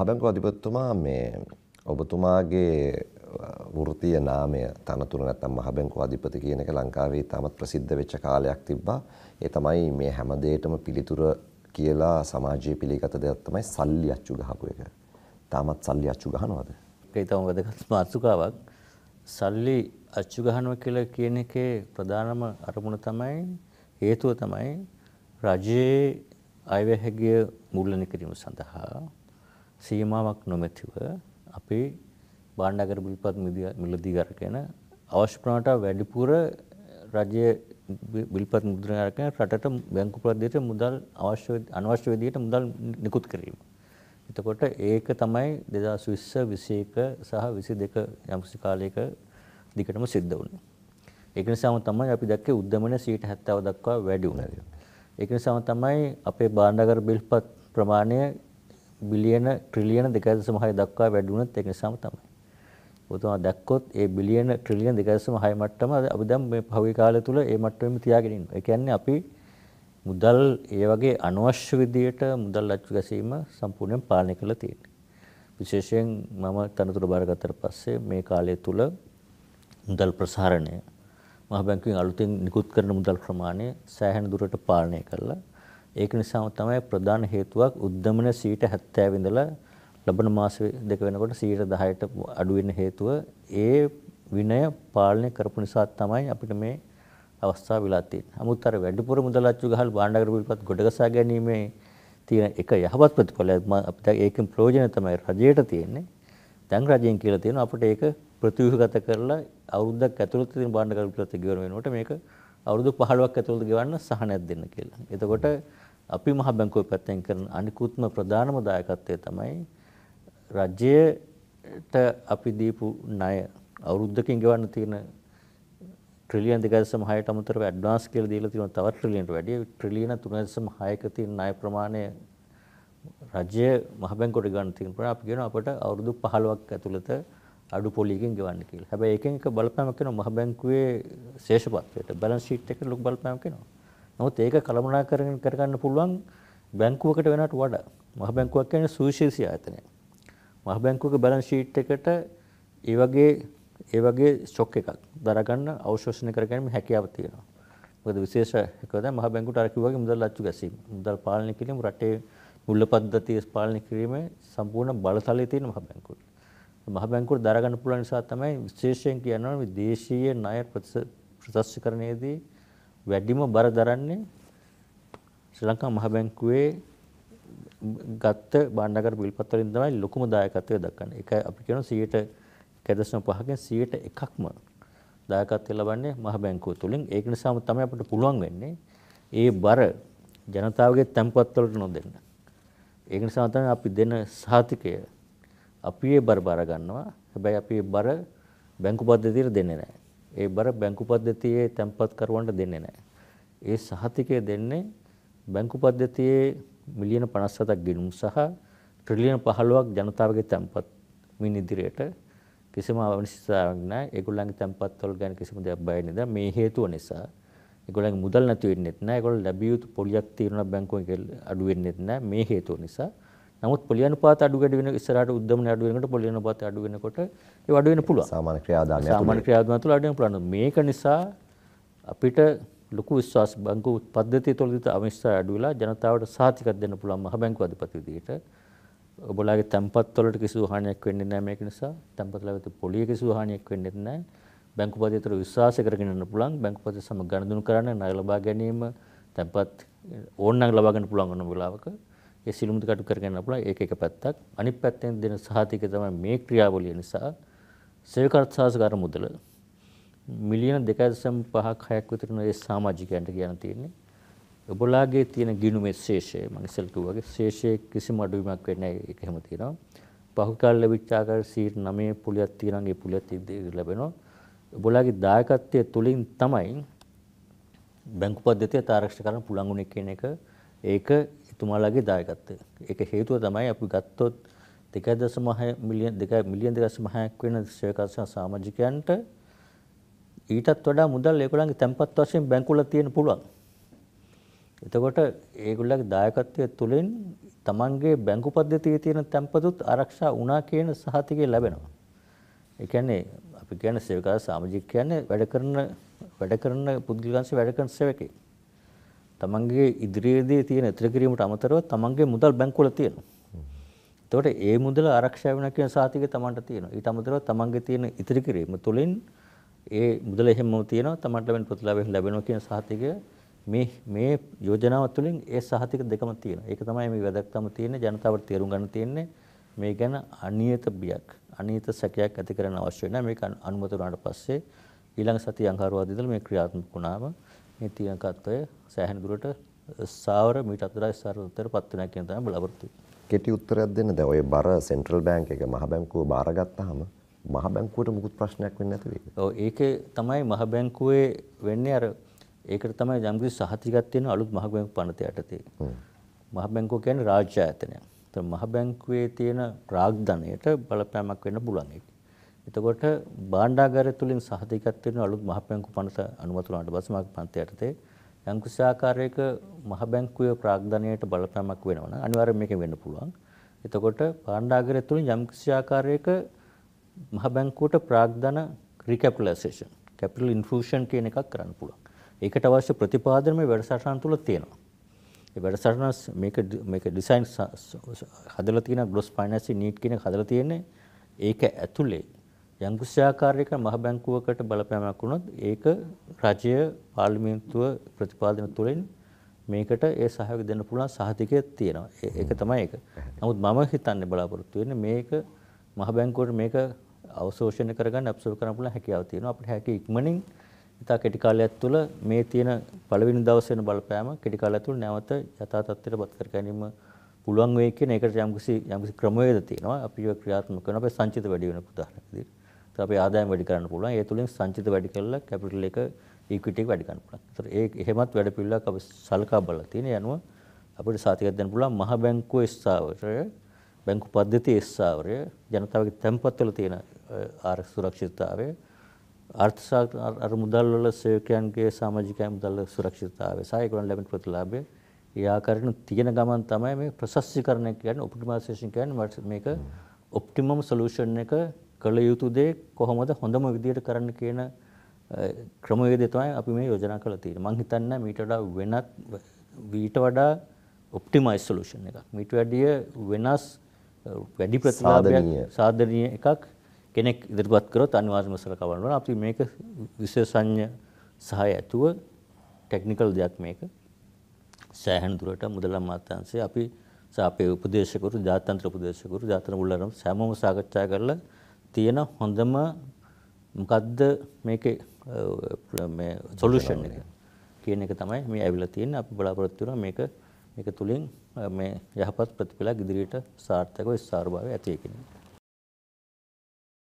මහබැංකු අධිපතිතුමා මේ ඔබතුමාගේ වෘත්තීය නාමය තනතුර නැත්නම් මහබැංකු අධිපති කියන එක ලංකාවේ තාමත් ප්‍රසිද්ධ වෙච්ච කාලයක් තිබ්බා. ඒ තමයි මේ හැම දෙයකම පිළිතුර කියලා සමාජයේ පිළිගත දෙයක් තමයි සල්ලි අච්චු ගහපු එක. තාමත් සල්ලි අච්චු ගහනවද? ඒක ඊටම වැදගත් මාතෘකාවක්. සල්ලි අච්චු ගහනවා කියලා කියන එකේ ප්‍රධානම අරමුණ තමයි හේතුව තමයි රජයේ අයවැය හැකිය මුල්ලන කිරීම සඳහා සීමාවක් නොමැතිව අපේ බාණ්ඩාගාර බිල්පත් මිලදී ගරකන අවශ්‍ය ප්‍රමාණයට වැඩිපුර රජය බිල්පත් මුද්‍රණ ගරකන රටට බැංකු ප්‍රදේශයට මුදල් අවශ්‍ය අනවශ්‍ය විදිහට මුදල් නිකුත් කිරීම. එතකොට ඒක තමයි 2020 21 සහ 22 යම්කිසි කාලයක දිගටම සිද්ධ වුණේ. ඒක නිසාම තමයි අපි දැක්කේ උද්දමන 70 දක්වා වැඩි වුණා. ඒක නිසාම තමයි අපේ බාණ්ඩාගාර බිල්පත් ප්‍රමාණය බිලියන ට්‍රිලියන 2.6 දක්වා වැඩි වුණත් ඒක නිසාම තමයි. ඔබතුමා දැක්කොත් ඒ බිලියන ට්‍රිලියන 2.6 මට්ටම අපි දැන් මේ පහුගිය කාලය තුල ඒ මට්ටමෙම තියාගෙන ඉන්නවා. ඒ කියන්නේ අපි මුදල් ඒ වගේ අනවශ්‍ය විදියට මුදල් අච්චු ගැසීම සම්පූර්ණයෙන් පාලනය කරලා තියෙනවා. විශේෂයෙන් මම තනතුර බාරගත්තට පස්සේ මේ කාලය තුල මුදල් ප්‍රසාරණය මහ බැංකුවෙන් අලුතෙන් නිකුත් කරන මුදල් ප්‍රමාණය සෑහෙන දුරට පාලනය කළා. ඒක නිසාම තමයි ප්‍රධාන හේතුවක් උද්දමන 70 ඉඳලා ලබන මාස දෙක වෙනකොට 10ට අඩු වෙන හේතුව ඒ විනය පාලනය කරපු නිසා තමයි අපිට මේ අවස්ථාව වෙලා තියෙන්නේ. 아무ත් අර වැඩිපුර මුදලාච්චු ගහලා භාණ්ඩගර පිළිපත් ගොඩගසා ගැනීමේ තියෙන එක යහපත් ප්‍රතිඵලයක් අපිට ඒකෙන් ප්‍රයෝජන තමයි රජයට තියෙන්නේ. දැන් රජයෙන් කියලා තියෙනවා අපිට ඒක ප්‍රතිව්‍යුහගත කරලා අවුරුද්දක් ඇතුළත තියෙන භාණ්ඩගර පිළිපත් ගෙවන වෙනකොට මේක අවුරුදු 15ක් ඇතුළත ගෙවන්න සහනයක් දෙන්න කියලා. එතකොට අපි මහ බැංකුව පැත්තෙන් කරන අනිකුත්ම ප්‍රධානම දායකත්වය තමයි රජ්‍යයට අපි දීපු ණය අවුරුද්දකින් ගෙවන්න තියෙන ට්‍රිලියන් 2.6ට අමතරව ඇඩ්වාන්ස් කියලා දීලා තියෙනවා තවත් ට්‍රිලියන්ට වැඩිය ට්‍රිලියන 3.6ක තියෙන ණය ප්‍රමාණය රජය මහ බැංකුවට ගන්න තියෙන ප්‍රමාණය අපි කියනවා අපට අවුරුදු 15ක් ඇතුළත අඩු පොලියකින් ගෙවන්න කියලා. හැබැයි ඒකෙන් එක බලපෑමක් වෙනවා මහ බැංකුවේ ශේෂපත්‍රයට බැලන්ස් ෂීට් එකට ලොකු බලපෑමක් වෙනවා. නමුත් ඒක කළමනාකරණය කරගන්න පුළුවන් බැංකුවකට වෙනට වඩා. මහ බැංකුවක් කියන්නේ සුවිශේෂී ආයතනයක්. මහ බැංකුවක බැලන්ස් ෂීට් එකට ඒ වගේ ඒ වගේ ස්ටොක් එකක් දරගන්න අවශෝෂණය කරගන්න හැකියාව තියෙනවා. මොකද විශේෂ එකක දැන් මහ බැංකුවට අර කිව්වාගේ මුදල් අච්චු ගැසීම. මුදල් පාලනය කිරීම රටේ මුල්ල පද්ධතිය පාලනය කිරීමේ සම්පූර්ණ බලතලය තියෙන මහ බැංකුවට. මහ බැංකුවට දරගන්න පුළුවන් නිසා තමයි විශේෂයෙන් කියනවා මේ දේශීය ණය ප්‍රතිශතකරණයේදී වැඩිම බර දරන්නේ ශ්‍රී ලංකා මහ බැංකුවේ ගත්ත බණ්ඩාගාර බිල්පත් වලින් තමයි ලොකුම දායකත්වය දක්වන්නේ. ඒක අපි කියනවා 1.1.5කින් 1%ක්ම දායකත්වය ලබන්නේ මහ බැංකුව තුලින්. ඒක නිසාම තමයි අපිට පුළුවන් වෙන්නේ ඒ බර ජනතාවගේ තැන්පත් වලට නොදෙන්න. ඒක නිසා තමයි අපි දෙන සහතිකය අපි ඒ බර බාර ගන්නවා. හැබැයි අපි ඒ බර බැංකු පද්ධතියට දෙන්නේ නැහැ. ඒ බර බැංකු පද්ධතියේ තැන්පත් කරුවන්ට දෙන්නේ නැහැ. ඒ සහතිකය දෙන්නේ බැංකු පද්ධතියේ මිලියන 57ක් ගෙනුම් සහ ට්‍රිලියන 15ක් ජනතාවගේ තැන්පත් මින් ඉදිරියට කිසිම අවනිශ්චිතතාවක් නැහැ. ඒගොල්ලන්ගේ තැන්පත්වල ගැන කිසිම දෙයක් බය නැහැ. මේ හේතුව නිසා ඒගොල්ලන්ගේ මුදල් නැති වෙන්නෙත් නැහැ. ඒගොල්ලෝ ලැබිය යුතු පොලියක් తీරන බැංකුවෙන් අඩු වෙන්නෙත් නැහැ. මේ හේතුව නිසා නමුත් පොලිය අනුපාත අඩු ගැඩි වෙන ඉස්සරහට උද්දමන අඩු වෙනකොට පොලිය අනුපාත අඩු වෙනකොට ඒ අඩු වෙන්න පුළුවන්. සාමාන්‍ය ක්‍රියාදාමය. සාමාන්‍ය ක්‍රියාදාමය තුළ අඩු වෙන්න පුළුවන්. මේක නිසා අපිට ලොකු විශ්වාස බැංකු පද්ධතිය තුළදී අමිෂ්ඨය අඩු වෙලා ජනතාවට සහතිකක් දෙන්න පුළුවන් මහ බැංකු අධිපති විදිහට. ඔබලාගේ තැන්පත් වලට කිසිදු හානියක් වෙන්නේ නැහැ මේක නිසා. තැන්පත්ලා වෙත පොලිය කිසිදු හානියක් වෙන්නේ නැහැ. බැංකු පද්ධතිය තුළ විශ්වාස කරගෙන ඉන්න පුළුවන්. බැංකු පද්ධතිය සමග ගනුදෙනු කරන්න, ණය ලබා ගැනීම, තැන්පත් ඕනනම් ලබා ගන්න පුළුවන් වෙන වෙලාවක ඒ සිළුමුද කටු කරගන්න පුළුවන් ඒක එක පැත්තක් අනිත් පැත්තෙන් දෙන සහතික තමයි මේ ක්‍රියාවලිය නිසා සේවකර්ථසාසකාර මුදල මිලියන 2.5ක් 6ක් විතර නේ සමාජිකයන්ට කියන්න තියෙන්නේ ඔබලාගේ තියෙන ගිණුමේ ශේෂය මම ඉස්සෙල් කිව්වාගේ ශේෂයේ කිසිම අඩුවීමක් වෙන්නේ නැහැ ඒක එහෙම තියෙනවා පහුකාල ලැබිච්ච ආකාර 9 පුලියක් තියෙනවා ඒ පුලියත් ඉදිරියට ලැබෙනවා ඔබලාගේ දායකත්වය තුලින් තමයි බැංකු පද්ධතිය තාරක්ෂ කරන්න පුළුවන් උනේ කියන එක ඒක එතුමාලාගේ දායකත්වය. ඒක හේතුව තමයි අපි ගත්තොත් 2.5 මිලියන් 2 මිලියන් 2.5ක් වෙන ශ්‍රේකාසන සමාජිකයන්ට ඊටත් වඩා මුදල් ඒගොල්ලන්ගේ තැන්පත් වශයෙන් බැංකුවල තියෙන පුළුවන්. එතකොට ඒගොල්ලන්ගේ දායකත්වය තුළින් තමන්ගේ බැංකු පද්ධතියේ තියෙන තැන්පතුත් ආරක්ෂා වුණා කියන සහතිකය ලැබෙනවා. ඒ කියන්නේ අපි කියන්නේ සේවකාර සමාජික කියන්නේ වැඩ කරන වැඩ කරන පුද්ගලයන්ගේ වැඩ කරන සේවකයෙක්. තමන්ගේ ඉදිරියේදී තියෙන ඉතිරි කිරීමට අමතරව තමන්ගේ මුදල් බැංකුවල තියෙනවා. එතකොට ඒ මුදල ආරක්ෂා වෙන කියන සාතික තමන්ට තියෙනවා. ඊට අමතරව තමන්ගේ තියෙන ඉතිරි කිරීම තුළින් ඒ මුදල එහෙමම තියෙනවා තමන්ට ලැබෙන ප්‍රතිලාභයෙන් ලැබෙනවා කියන සාතිකය මේ මේ යෝජනාව තුළින් ඒ සහතික දෙකම තියෙනවා. ඒක තමයි මේ වැදගත්කම තියෙන්නේ ජනතාවට තේරුම් ගන්න තියෙන්නේ මේ ගැන අනියත බියක්, අනියත සැකයක් ඇති කරන්න අවශ්‍ය නැහැ. මේක අනුමත වුණාට පස්සේ ඊළඟ සතිය අඟහරුවාදා ඉඳලා මේ ක්‍රියාත්මක වුණාම මේ තියෙන කත්වය සෑහෙන දුරට සාවර මීට අතරයි සාරතර පත් වෙනවා කියන තමයි බලාපොරොත්තු කෙටි උත්තරයක් දෙන්න දැන් ඔය බර සෙන්ට්‍රල් බැංක් එක මහ බැංකුව බාරගත්තාම මහ බැංකුවට මුකුත් ප්‍රශ්නයක් වෙන්නේ නැති වෙයිද? ඔව් ඒකේ තමයි මහ බැංකුවේ වෙන්නේ අර ඒකට තමයි යම්කිසි සහතිකයක් තියෙන අලුත් මහ බැංකු පනත යටතේ. මහ බැංකුව කියන්නේ රාජ්‍ය ආයතනයක්. ඒතර මහ බැංකුවේ තියෙන ප්‍රාග්ධනයට බලපෑමක් වෙන්න පුළුවන් ඒක. එතකොට භාණ්ඩාගාරය තුලින් සහතිකත් වෙන අලුත් මහ බැංකු පනත අනුමත වුණාට පස්සේ මගේ පනත යටතේ යම් කිසි ආකාරයක මහ බැංකුවේ ප්‍රාග්ධනයට බලපෑමක් වෙනවා නම් අනිවාර්යයෙන් මේක වෙන්න පුළුවන්. එතකොට භාණ්ඩාගාරය තුලින් යම් කිසි ආකාරයක මහ බැංකුවට ප්‍රාග්ධන රිකැපිටලයිසේෂන් කැපිටල් ඉන්ෆ්ලූෂන් කියන එකක් කරන්න පුළුවන්. ඒකට අවශ්‍ය ප්‍රතිපාදන මේ වැඩසටහන තුල තියෙනවා. ඒ වැඩසටහන මේක මේක ඩිසයින් හදලා තියෙන ග්‍රොස් ෆයිනෑන්සින් නීඩ් කියන එක හදලා තියෙන්නේ ඒක ඇතුලේ යම් කිසි ආකාරයක මහ බැංකුවකට බලපෑමක් වුණොත් ඒක රජය පාර්ලිමේන්තුව ප්‍රතිපාදන තුළින් මේකට ඒ සහයෝගය දෙන්න පුළුවන් සහතිකයක් තියෙනවා. ඒක තමයි ඒක. නමුත් මම හිතන්නේ බලාපොරොත්තු වෙන්නේ මේක මහ බැංකුවට මේක අවශෝෂණය කරගන්න ඇබ්සෝර්බ් කරන්න පුළුවන් හැකියාව තියෙනවා. අපිට හැකි ඉක්මනින් ඉතා කෙටි කාලයක් තුළ මේ තියෙන පළවෙනි දවසේ වෙන බලපෑම කෙටි කාලයක් තුළ නැවත යථා තත්ත්වයට පත් කර ගැනීම පුළුවන් වෙයි කියන එකට යම්කිසි යම්කිසි ක්‍රමවේද තියෙනවා. අපි ඒක ක්‍රියාත්මක කරන අපේ සංචිත වැඩි වෙන උදාහරණයක් විදිහට. ඒත් අපේ ආදායම වැඩි කරන්න පුළුවන්. ඒ තුලින් සංචිත වැඩි කරලා කැපිටල් එක ඉක්විටි එක වැඩි කරන්න පුළුවන්. ඒතර ඒ එහෙමත් වැඩ පිළිවෙලක් අපි සල්කා බලලා තියෙන යනුව අපිට සාතිකයක් දෙන්න පුළුවන් මහ බැංකුව ස්ථාවරය, බැංකු පද්ධති ස්ථාවරය, ජනතාවගේ තැන්පත් වල තියෙන ආර්ථික සුරක්ෂිතතාවය, ආර්ථික අර මුදල් වල සේවකයන්ගේ සමාජික මුදල් සුරක්ෂිතතාවය, සායකයන් ලැබෙන ප්‍රතිලාභය ඒ ආකාරයෙන් තියෙන ගමන් තමයි මේ ප්‍රසස්තිකරණය කියන්නේ ඔප්ටිමයිසේෂන් කියන්නේ මේක ඔප්ටිමම් සොලියුෂන් එක කළ යුතු දේ කොහොමද හොඳම විදියට කරන්න කියන ක්‍රමවේදය තමයි අපි මේ යෝජනා කරලා තියෙන්නේ. මම හිතන්නේ මීට වඩා වෙනත් ඊට වඩා ඔප්ටිමයිස් සොලූෂන් එකක්. මීට වැඩිය වෙනස් වැඩි ප්‍රතිලාභයක් සාධනීය එකක් කෙනෙක් ඉදිරිපත් කරොත් අනිවාර්යයෙන්ම සලකවන්න ඕන. අපි මේක විශේෂඥ සහය ඇතුව ටෙක්නිකල් දෙයක් මේක. සෑහෙන දුරට මුදල් අමාත්‍යාංශය අපි අපේ උපදේශකවරු, ජාත්‍යන්තර උපදේශකවරු, ජාත්‍යන්තර මුල්ලරම් සෑමම සාකච්ඡා කරලා තියෙන හොඳම මොකද්ද මේකේ මේ සොලියුෂන් එක කියන එක තමයි මේ ඇවිල්ලා තියෙන්නේ අපි බලාපොරොත්තු වෙනවා මේක මේක තුලින් මේ යහපත් ප්‍රතිඵලයක් ඉදිරියට සාර්ථකව ස්ථාවරභාවය ඇති වෙන්නේ